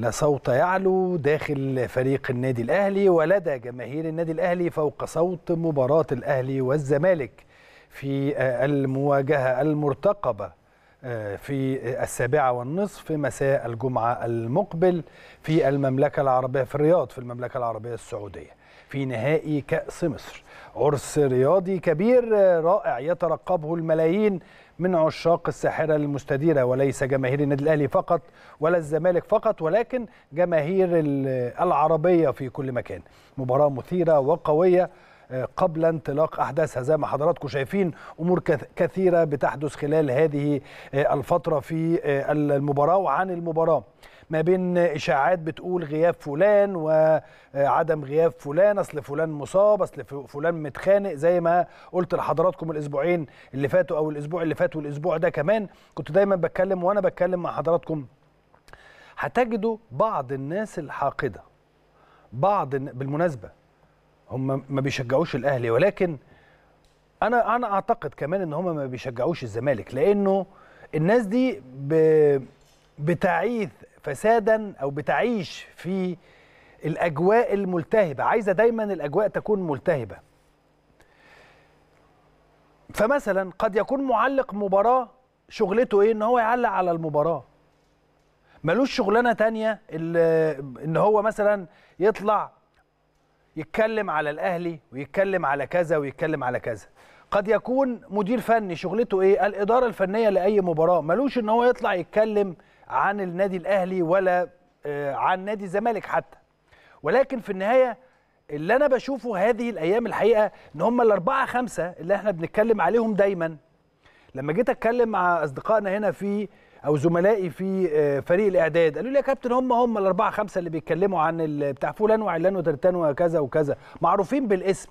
لا صوت يعلو داخل فريق النادي الأهلي ولدى جماهير النادي الأهلي فوق صوت مباراة الأهلي والزمالك في المواجهة المرتقبة آه، في السابعة والنصف مساء الجمعة المقبل في المملكة العربية في الرياض في المملكة العربية السعودية في نهائي كأس مصر عرس رياضي كبير رائع يترقبه الملايين من عشاق الساحره المستديره وليس جماهير النادي الاهلي فقط ولا الزمالك فقط ولكن جماهير العربيه في كل مكان مباراه مثيره وقويه آه، قبل انطلاق احداثها زي ما حضراتكم شايفين امور كثيره بتحدث خلال هذه آه، الفتره في آه، المباراه وعن المباراه ما بين اشاعات بتقول غياب فلان وعدم غياب فلان اصل فلان مصاب اصل فلان متخانق زي ما قلت لحضراتكم الاسبوعين اللي فاتوا او الاسبوع اللي فات والاسبوع ده كمان كنت دايما بتكلم وانا بتكلم مع حضراتكم هتجدوا بعض الناس الحاقده بعض بالمناسبه هم ما بيشجعوش الاهلي ولكن انا انا اعتقد كمان ان هم ما بيشجعوش الزمالك لانه الناس دي ب... بتعيث فسادا او بتعيش في الاجواء الملتهبه عايزه دايما الاجواء تكون ملتهبه فمثلا قد يكون معلق مباراه شغلته ايه ان هو يعلق على المباراه ملوش شغلانه تانية ان هو مثلا يطلع يتكلم على الاهلي ويتكلم على كذا ويتكلم على كذا قد يكون مدير فني شغلته ايه الاداره الفنيه لاي مباراه ملوش ان هو يطلع يتكلم عن النادي الاهلي ولا آه، عن نادي الزمالك حتى ولكن في النهايه اللي انا بشوفه هذه الايام الحقيقه ان هم الاربعه خمسه اللي احنا بنتكلم عليهم دايما لما جيت اتكلم مع اصدقائنا هنا في او زملائي في آه، فريق الاعداد قالوا لي يا كابتن هم هم الاربعه خمسه اللي بيتكلموا عن بتاع فلان وعلان وترتان وكذا وكذا معروفين بالاسم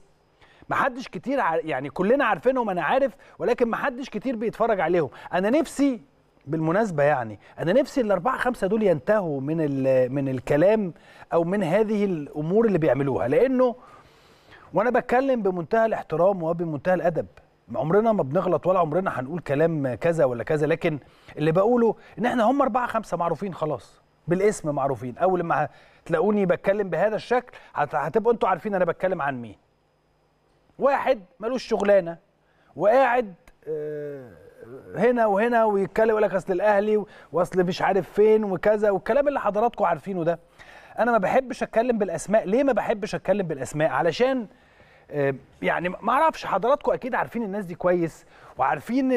محدش كتير يعني كلنا عارفينهم انا عارف ولكن محدش كتير بيتفرج عليهم انا نفسي بالمناسبه يعني انا نفسي الاربعه خمسه دول ينتهوا من من الكلام او من هذه الامور اللي بيعملوها لانه وانا بتكلم بمنتهى الاحترام وبمنتهى الادب عمرنا ما بنغلط ولا عمرنا هنقول كلام كذا ولا كذا لكن اللي بقوله ان احنا هم اربعه خمسه معروفين خلاص بالاسم معروفين اول ما تلاقوني بتكلم بهذا الشكل هتبقوا انتوا عارفين انا بتكلم عن مين واحد ملوش شغلانه وقاعد آه هنا وهنا ويتكلم يقول لك اصل الاهلي واصل مش عارف فين وكذا والكلام اللي حضراتكم عارفينه ده انا ما بحبش اتكلم بالاسماء ليه ما بحبش اتكلم بالاسماء علشان آه، يعني ما اعرفش حضراتكم اكيد عارفين الناس دي كويس وعارفين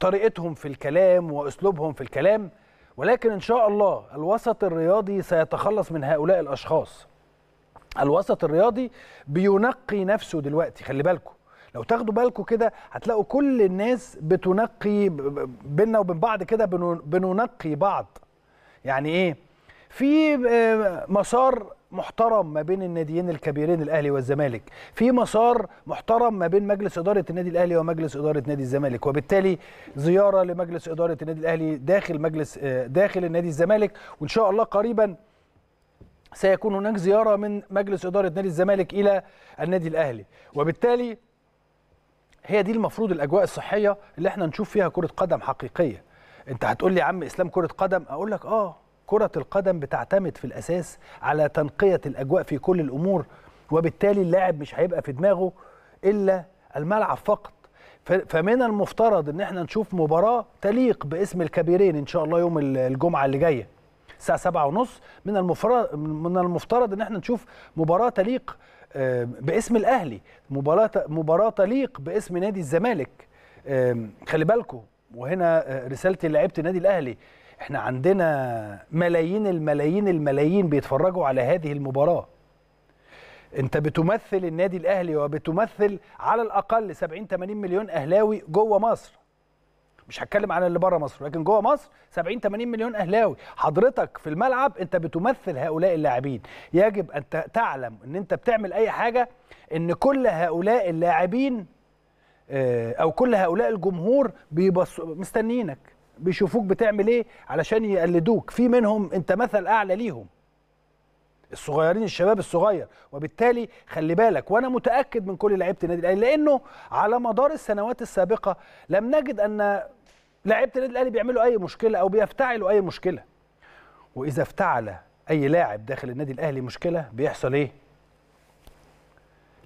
طريقتهم في الكلام واسلوبهم في الكلام ولكن ان شاء الله الوسط الرياضي سيتخلص من هؤلاء الاشخاص الوسط الرياضي بينقي نفسه دلوقتي خلي بالكم لو تاخدوا بالكم كده هتلاقوا كل الناس بتنقي بينا وبين بعض كده بننقي بعض يعني ايه في آه، مسار محترم ما بين الناديين الكبيرين الاهلي والزمالك في مسار محترم ما بين مجلس اداره النادي الاهلي ومجلس اداره نادي الزمالك وبالتالي زياره لمجلس اداره النادي الاهلي داخل مجلس آه، داخل النادي الزمالك وان شاء الله قريبا سيكون هناك زياره من مجلس اداره نادي الزمالك الى النادي الاهلي وبالتالي هي دي المفروض الاجواء الصحيه اللي احنا نشوف فيها كره قدم حقيقيه انت هتقول لي يا عم اسلام كره قدم اقول لك اه كره القدم بتعتمد في الاساس على تنقيه الاجواء في كل الامور وبالتالي اللاعب مش هيبقى في دماغه الا الملعب فقط فمن المفترض ان احنا نشوف مباراه تليق باسم الكبيرين ان شاء الله يوم الجمعه اللي جايه الساعه 7:30 من المفترض من المفترض ان احنا نشوف مباراه تليق باسم الاهلي مباراه مباراه تليق باسم نادي الزمالك خلي بالكم وهنا آه، رسالتي لعيبه النادي الاهلي احنا عندنا ملايين الملايين الملايين بيتفرجوا على هذه المباراه انت بتمثل النادي الاهلي وبتمثل على الاقل 70 80 مليون اهلاوي جوه مصر مش هتكلم عن اللي بره مصر لكن جوه مصر 70 80 مليون اهلاوي حضرتك في الملعب انت بتمثل هؤلاء اللاعبين يجب ان تعلم ان انت بتعمل اي حاجه ان كل هؤلاء اللاعبين آه، او كل هؤلاء الجمهور بيبصوا مستنيينك بيشوفوك بتعمل ايه علشان يقلدوك في منهم انت مثل اعلى ليهم الصغيرين الشباب الصغير وبالتالي خلي بالك وانا متاكد من كل لعيبه النادي الاهلي لانه على مدار السنوات السابقه لم نجد ان لعيبه النادي الاهلي بيعملوا اي مشكله او بيفتعلوا اي مشكله واذا افتعل اي لاعب داخل النادي الاهلي مشكله بيحصل ايه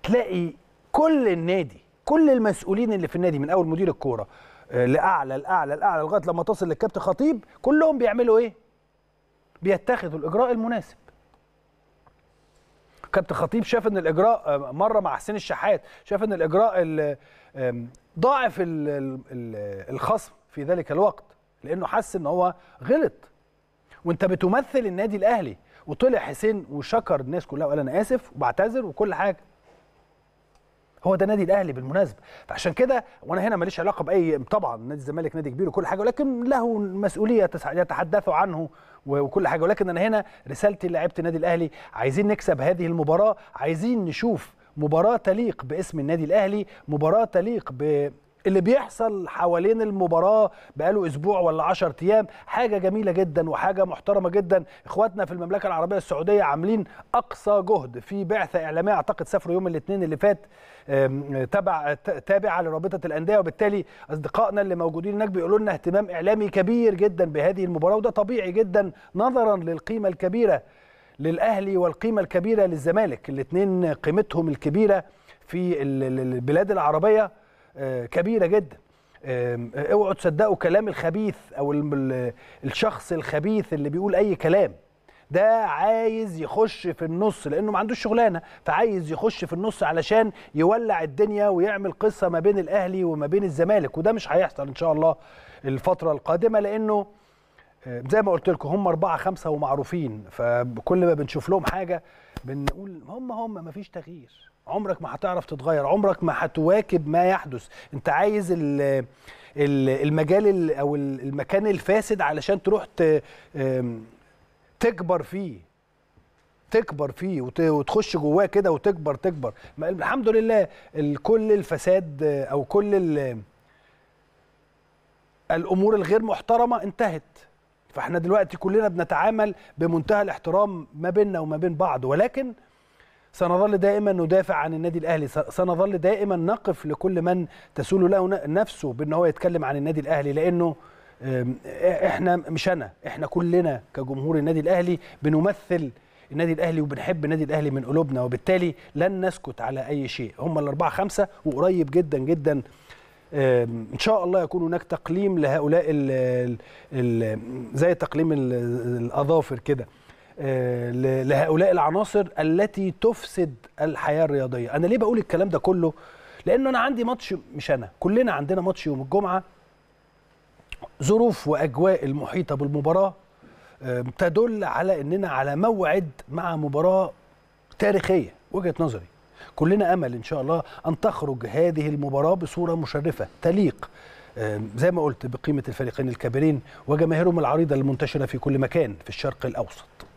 تلاقي كل النادي كل المسؤولين اللي في النادي من اول مدير الكوره آه، لاعلى الاعلى الاعلى لغايه لما تصل للكابتن خطيب كلهم بيعملوا ايه بيتخذوا الاجراء المناسب كابتن خطيب شاف ان الاجراء آه، مره مع حسين الشحات شاف ان الاجراء ضاعف الخصم في ذلك الوقت لانه حس ان هو غلط وانت بتمثل النادي الاهلي وطلع حسين وشكر الناس كلها وقال انا اسف وبعتذر وكل حاجه هو ده نادي الاهلي بالمناسبه فعشان كده وانا هنا ماليش علاقه باي طبعا نادي الزمالك نادي كبير وكل حاجه ولكن له مسؤوليه يتحدثوا عنه وكل حاجه ولكن انا هنا رسالتي لعيبه النادي الاهلي عايزين نكسب هذه المباراه عايزين نشوف مباراه تليق باسم النادي الاهلي مباراه تليق ب اللي بيحصل حوالين المباراه بقاله اسبوع ولا 10 ايام حاجه جميله جدا وحاجه محترمه جدا اخواتنا في المملكه العربيه السعوديه عاملين اقصى جهد في بعثه اعلاميه اعتقد سافروا يوم الاثنين اللي فات تبع تابعه لرابطه الانديه وبالتالي اصدقائنا اللي موجودين هناك بيقولوا لنا اهتمام اعلامي كبير جدا بهذه المباراه وده طبيعي جدا نظرا للقيمه الكبيره للاهلي والقيمه الكبيره للزمالك الاثنين قيمتهم الكبيره في البلاد العربيه آه، كبيره جدا آه، اوعوا تصدقوا كلام الخبيث او الشخص الخبيث اللي بيقول اي كلام ده عايز يخش في النص لانه ما عندوش شغلانه فعايز يخش في النص علشان يولع الدنيا ويعمل قصه ما بين الاهلي وما بين الزمالك وده مش هيحصل ان شاء الله الفتره القادمه لانه زي ما قلت لكم هم أربعة خمسة ومعروفين فكل ما بنشوف لهم حاجة بنقول هم هم ما فيش تغيير عمرك ما هتعرف تتغير عمرك ما هتواكب ما يحدث انت عايز الـ المجال او المكان الفاسد علشان تروح تكبر فيه تكبر فيه وتخش جواه كده وتكبر تكبر الحمد لله كل الفساد او كل الامور الغير محترمه انتهت فاحنا دلوقتي كلنا بنتعامل بمنتهى الاحترام ما بيننا وما بين بعض ولكن سنظل دائما ندافع عن النادي الاهلي سنظل دائما نقف لكل من تسول له نفسه بان هو يتكلم عن النادي الاهلي لانه احنا مش انا احنا كلنا كجمهور النادي الاهلي بنمثل النادي الاهلي وبنحب النادي الاهلي من قلوبنا وبالتالي لن نسكت على اي شيء هم الاربعه خمسه وقريب جدا جدا ان شاء الله يكون هناك تقليم لهؤلاء الـ الـ زي تقليم الاظافر كده آه، لهؤلاء العناصر التي تفسد الحياه الرياضيه انا ليه بقول الكلام ده كله لانه انا عندي ماتش مش انا كلنا عندنا ماتش يوم الجمعه ظروف واجواء المحيطه بالمباراه آه، تدل على اننا على موعد مع مباراه تاريخيه وجهه نظري كلنا امل ان شاء الله ان تخرج هذه المباراه بصوره مشرفه تليق آه، زي ما قلت بقيمه الفريقين الكبيرين وجماهيرهم العريضه المنتشره في كل مكان في الشرق الاوسط